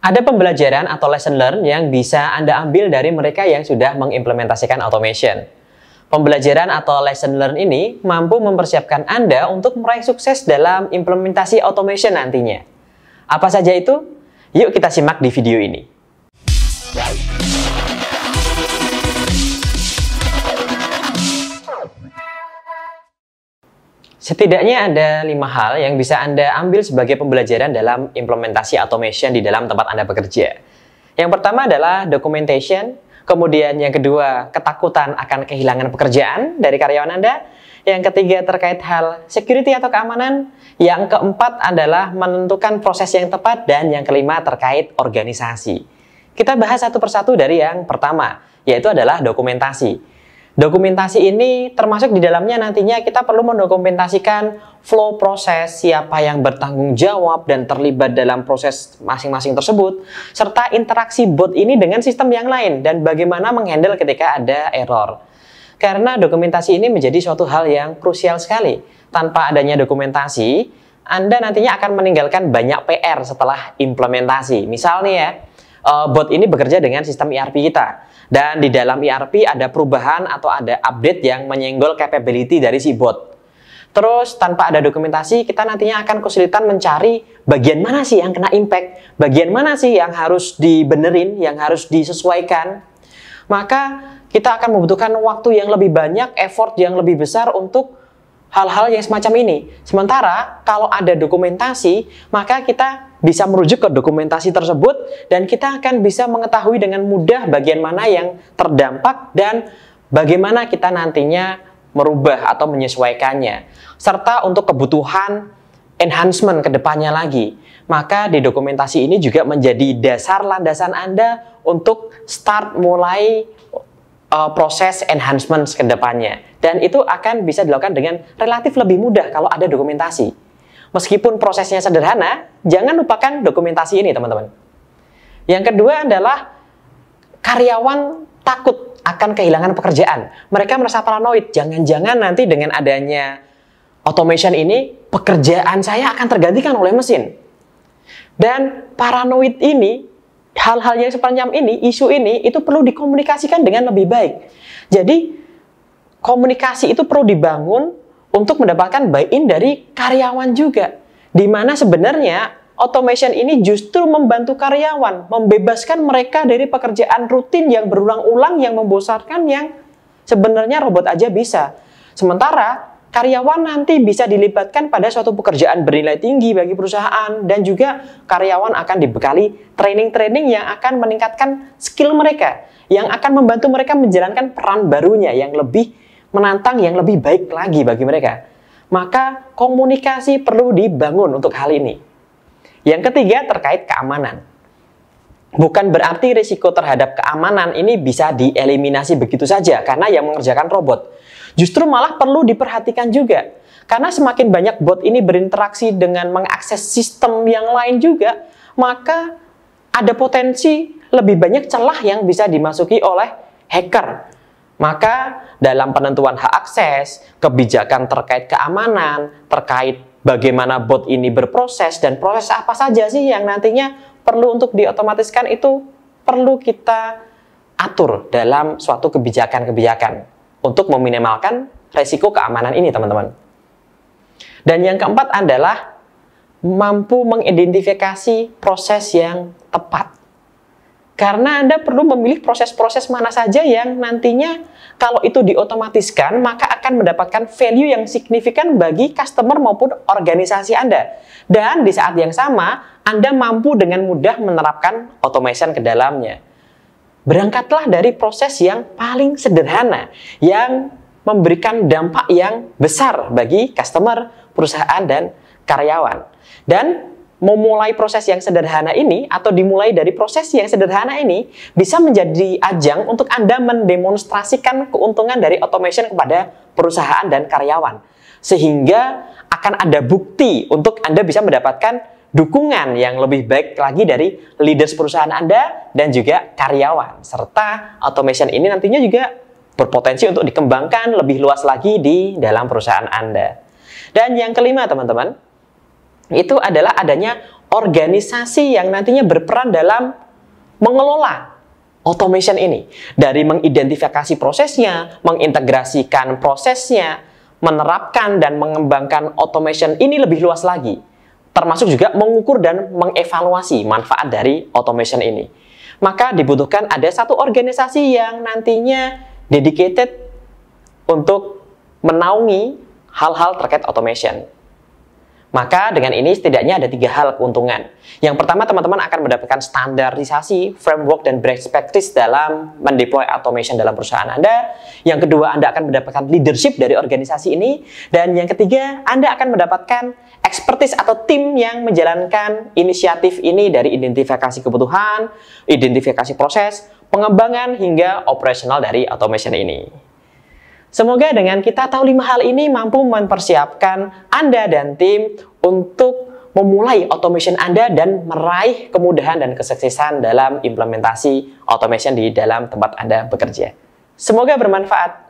Ada pembelajaran atau lesson learn yang bisa Anda ambil dari mereka yang sudah mengimplementasikan automation. Pembelajaran atau lesson learn ini mampu mempersiapkan Anda untuk meraih sukses dalam implementasi automation nantinya. Apa saja itu? Yuk kita simak di video ini. Setidaknya ada lima hal yang bisa Anda ambil sebagai pembelajaran dalam implementasi automation di dalam tempat Anda bekerja. Yang pertama adalah documentation, kemudian yang kedua ketakutan akan kehilangan pekerjaan dari karyawan Anda, yang ketiga terkait hal security atau keamanan, yang keempat adalah menentukan proses yang tepat, dan yang kelima terkait organisasi. Kita bahas satu persatu dari yang pertama, yaitu adalah dokumentasi. Dokumentasi ini termasuk di dalamnya nantinya kita perlu mendokumentasikan flow proses, siapa yang bertanggung jawab dan terlibat dalam proses masing-masing tersebut, serta interaksi bot ini dengan sistem yang lain dan bagaimana menghandle ketika ada error. Karena dokumentasi ini menjadi suatu hal yang krusial sekali. Tanpa adanya dokumentasi, Anda nantinya akan meninggalkan banyak PR setelah implementasi. Misalnya ya, uh, bot ini bekerja dengan sistem ERP kita. Dan di dalam ERP ada perubahan atau ada update yang menyenggol capability dari si bot. Terus tanpa ada dokumentasi, kita nantinya akan kesulitan mencari bagian mana sih yang kena impact, bagian mana sih yang harus dibenerin, yang harus disesuaikan. Maka kita akan membutuhkan waktu yang lebih banyak, effort yang lebih besar untuk hal-hal yang semacam ini. Sementara kalau ada dokumentasi, maka kita bisa merujuk ke dokumentasi tersebut dan kita akan bisa mengetahui dengan mudah bagian mana yang terdampak dan bagaimana kita nantinya merubah atau menyesuaikannya serta untuk kebutuhan enhancement ke depannya lagi. Maka di dokumentasi ini juga menjadi dasar landasan Anda untuk start mulai uh, proses enhancement ke depannya. Dan itu akan bisa dilakukan dengan relatif lebih mudah kalau ada dokumentasi. Meskipun prosesnya sederhana, jangan lupakan dokumentasi ini, teman-teman. Yang kedua adalah karyawan takut akan kehilangan pekerjaan. Mereka merasa paranoid, jangan-jangan nanti dengan adanya automation ini, pekerjaan saya akan tergantikan oleh mesin. Dan paranoid ini, hal-hal yang sepanjang ini, isu ini, itu perlu dikomunikasikan dengan lebih baik. Jadi, komunikasi itu perlu dibangun untuk mendapatkan buy-in dari karyawan juga. Di mana sebenarnya automation ini justru membantu karyawan, membebaskan mereka dari pekerjaan rutin yang berulang-ulang, yang membosankan, yang sebenarnya robot aja bisa. Sementara karyawan nanti bisa dilibatkan pada suatu pekerjaan bernilai tinggi bagi perusahaan dan juga karyawan akan dibekali training-training yang akan meningkatkan skill mereka, yang akan membantu mereka menjalankan peran barunya yang lebih menantang yang lebih baik lagi bagi mereka. Maka komunikasi perlu dibangun untuk hal ini. Yang ketiga terkait keamanan. Bukan berarti risiko terhadap keamanan ini bisa dieliminasi begitu saja karena yang mengerjakan robot. Justru malah perlu diperhatikan juga. Karena semakin banyak bot ini berinteraksi dengan mengakses sistem yang lain juga, maka ada potensi lebih banyak celah yang bisa dimasuki oleh hacker maka dalam penentuan hak akses, kebijakan terkait keamanan, terkait bagaimana bot ini berproses dan proses apa saja sih yang nantinya perlu untuk diotomatiskan itu perlu kita atur dalam suatu kebijakan-kebijakan untuk meminimalkan resiko keamanan ini teman-teman. Dan yang keempat adalah mampu mengidentifikasi proses yang tepat. Karena Anda perlu memilih proses-proses mana saja yang nantinya kalau itu diotomatiskan, maka akan mendapatkan value yang signifikan bagi customer maupun organisasi Anda. Dan di saat yang sama, Anda mampu dengan mudah menerapkan automation ke dalamnya. Berangkatlah dari proses yang paling sederhana, yang memberikan dampak yang besar bagi customer, perusahaan, dan karyawan. Dan memulai proses yang sederhana ini atau dimulai dari proses yang sederhana ini bisa menjadi ajang untuk Anda mendemonstrasikan keuntungan dari automation kepada perusahaan dan karyawan. Sehingga akan ada bukti untuk Anda bisa mendapatkan dukungan yang lebih baik lagi dari leaders perusahaan Anda dan juga karyawan. Serta automation ini nantinya juga berpotensi untuk dikembangkan lebih luas lagi di dalam perusahaan Anda. Dan yang kelima teman-teman, itu adalah adanya organisasi yang nantinya berperan dalam mengelola automation ini. Dari mengidentifikasi prosesnya, mengintegrasikan prosesnya, menerapkan dan mengembangkan automation ini lebih luas lagi. Termasuk juga mengukur dan mengevaluasi manfaat dari automation ini. Maka dibutuhkan ada satu organisasi yang nantinya dedicated untuk menaungi hal-hal terkait automation. Maka dengan ini setidaknya ada tiga hal keuntungan. Yang pertama teman-teman akan mendapatkan standarisasi, framework, dan best practice dalam mendeploy automation dalam perusahaan Anda. Yang kedua Anda akan mendapatkan leadership dari organisasi ini. Dan yang ketiga Anda akan mendapatkan expertise atau tim yang menjalankan inisiatif ini dari identifikasi kebutuhan, identifikasi proses, pengembangan hingga operasional dari automation ini. Semoga dengan kita tahu lima hal ini mampu mempersiapkan Anda dan tim untuk memulai automation Anda dan meraih kemudahan dan kesuksesan dalam implementasi automation di dalam tempat Anda bekerja. Semoga bermanfaat.